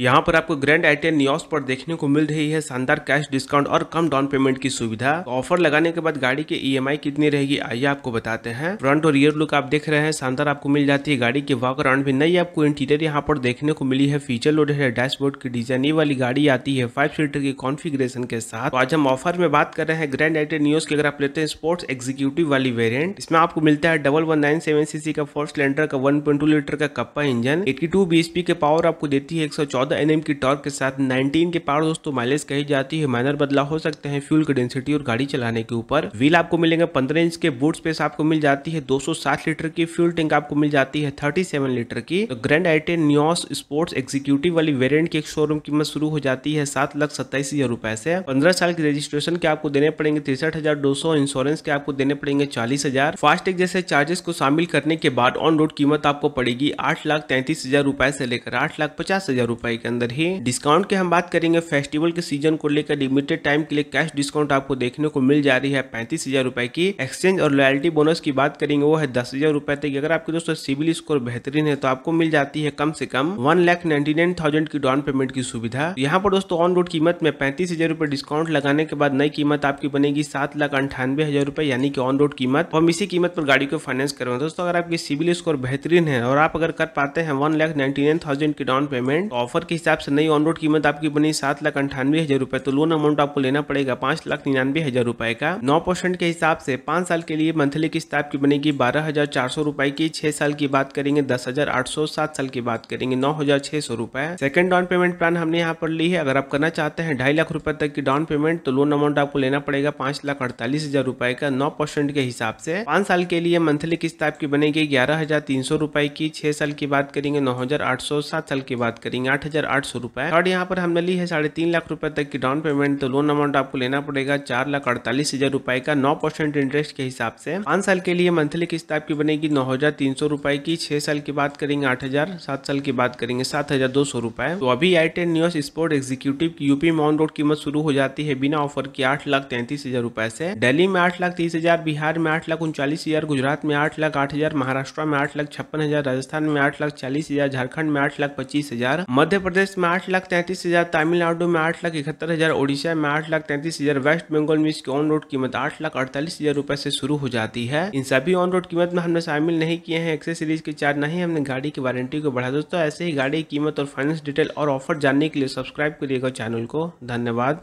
यहाँ पर आपको ग्रैंड आई टेन नियोस पर देखने को मिल रही है शानदार कैश डिस्काउंट और कम डाउन पेमेंट की सुविधा ऑफर लगाने के बाद गाड़ी की ईएमआई e कितनी रहेगी आइए आपको बताते हैं फ्रंट और रियर लुक आप देख रहे हैं शानदार आपको मिल जाती है गाड़ी के वॉक राउंड भी नई आपको इंटीरियर यहाँ पर देखने को मिली है फीचर लोड है डैशबोर्ड की डिजाइन ये वाली गाड़ी आती है फाइव सीटर की कॉन्फिग्रेशन के साथ तो आज हम ऑफर में बात कर रहे हैं ग्रैंड आई टेन की अगर आप लेते हैं स्पोर्ट्स एग्जीक्यूटिव वाली वेरियंट इसमें आपको मिलता है double one nine seven CC का फोर्स सिलेंडर का वन पॉइंट टू लीटर का Kappa engine eighty two P के पावर आपको देती है एक सौ चौदह चौदह एन की टॉर्क के साथ नाइनटीन के पावर दोस्तों माइलेज कही जाती है माइनर बदलाव हो सकते हैं फ्यूल की डेंसिटी और गाड़ी चलाने के ऊपर व्हील आपको मिलेंगे पंद्रह इंच के बूट स्पेस आपको मिल जाती है 260 लीटर की फ्यूल टैंक आपको मिल जाती है 37 लीटर की तो Grand i ten Nios sports executive वाली वेरियंट की शोरूम कीमत शुरू हो जाती है सात लाख सत्ताईस हजार रुपए से पंद्रह साल की रजिस्ट्रेशन के आपको देने पड़ेंगे तिरसठ हजार दो सौ इंश्योरेंस के आपको देने पड़ेंगे चालीस हजार फास्टैग जैसे चार्जेस को शामिल करने के बाद ऑन रोड कीमत आपको पड़ेगी आठ लाख तैंतीस हजार रुपए से लेकर आठ लाख पचास हजार रुपए के अंदर ही डिस्काउंट की हम बात करेंगे फेस्टिवल के सीजन को लेकर लिमिटेड टाइम के लिए कैश डिस्काउंट आपको देखने को मिल जा रही है पैंतीस हजार रूपए की एक्सचेंज और लॉयल्टी बोनस की बात करेंगे वो है दस हजार रुपए तक अगर आपके दोस्तों सिविल स्कोर बेहतरीन है तो आपको मिल जाती है कम से कम one lakh ninety nine thousand की डाउन पेमेंट की सुविधा यहाँ पर दोस्तों ऑन रोड कीमत में पैंतीस हजार रूपए डिस्काउंट लगाने के बाद नई कीमत आपकी बनेगी सात लाख अंठानवे हजार रुपए यानी कि ऑन रोड कीमत हम इसी कीमत पर गाड़ी को फाइनेंस करेंगे दोस्तों अगर आपकी सिविल स्कोर बेहतरीन है और आप अगर कर पाते हैं one lakh ninety nine thousand की डाउन पेमेंट ऑफर ऑफर के हिसाब से नई ऑनरोड कीमत आपकी बनी सात लाख अंठानवे हज़ार रूपए तो लोन अमाउंट आपको लेना पड़ेगा पांच लाख निन्यानवे हज़ार रूपए का नौ परसेंट के हिसाब से पांच साल के लिए मंथली किस्त आपकी बनेगी बारह हज़ार चार सौ रूपए की छह साल की बात करेंगे दस हज़ार आठ सौ सात साल की बात करेंगे नौ हज़ार छह सौ रूपए सेकंड डाउन पेमेंट प्लान हमने यहाँ पर ली है अगर आप करना चाहते हैं ढाई लाख रूपये तक की डाउन पेमेंट तो लोन अमाउंट आपको लेना पड़ेगा पांच लाख अड़तालीस हज़ार रूपए का नौ परसेंट के हिसाब से पांच साल के लिए मंथली किस्त आपकी बनेगी ग्यारह हज़ार तीन सौ रूपए की छह साल की बात करेंगे नौ हज़ार आठ सौ सात साल की बात करेंगे आठ हजार आठ सौ और यहाँ पर हमने ली है साढ़े तीन लाख रुपए तक की डाउन पेमेंट तो लोन अमाउंट आपको लेना पड़ेगा चार लाख अड़तालीस हजार रुपए का नौ परसेंट इंटरेस्ट के हिसाब से पांच साल के लिए मंथली किस्त आपकी बनेगी नौ हजार तीन सौ रुपए की छह साल की बात करेंगे आठ हजार सात साल की बात करेंगे सात हजार दो सौ रुपए तो अभी i ten Nios sport executive की यूपी मॉन रोड कीमत शुरू हो जाती है बिना ऑफर की आठ लाख तैंतीस हजार रुपए से डेली में आठ लाख तीस हजार बिहार में आठ लाख उनचालीस हजार गुजरात में आठ लाख आठ हजार महाराष्ट्र में आठ लाख छप्पन हजार राजस्थान में आठ लाख चालीस हजार झारखंड में आठ लाख पच्चीस हजार मध्य प्रदेश में आठ लाख तैंतीस हज़ार तमिलनाडु में आठ लाख इकहत्तर हज़ार ओडिशा में आठ लाख तैंतीस हज़ार वेस्ट बंगाल में इसकी ऑन रोड कीमत आठ लाख अड़तालीस हज़ार रुपये से शुरू हो जाती है इन सभी ऑन रोड कीमत में हमने शामिल नहीं किए हैं एक्सेसरीज के चार्ज नहीं हमने गाड़ी की वारंटी को बढ़ा दोस्तों ऐसे ही गाड़ी की कीमत और फाइनेंस डिटेल और ऑफर जानने के लिए सब्सक्राइब करिएगा चैनल को धन्यवाद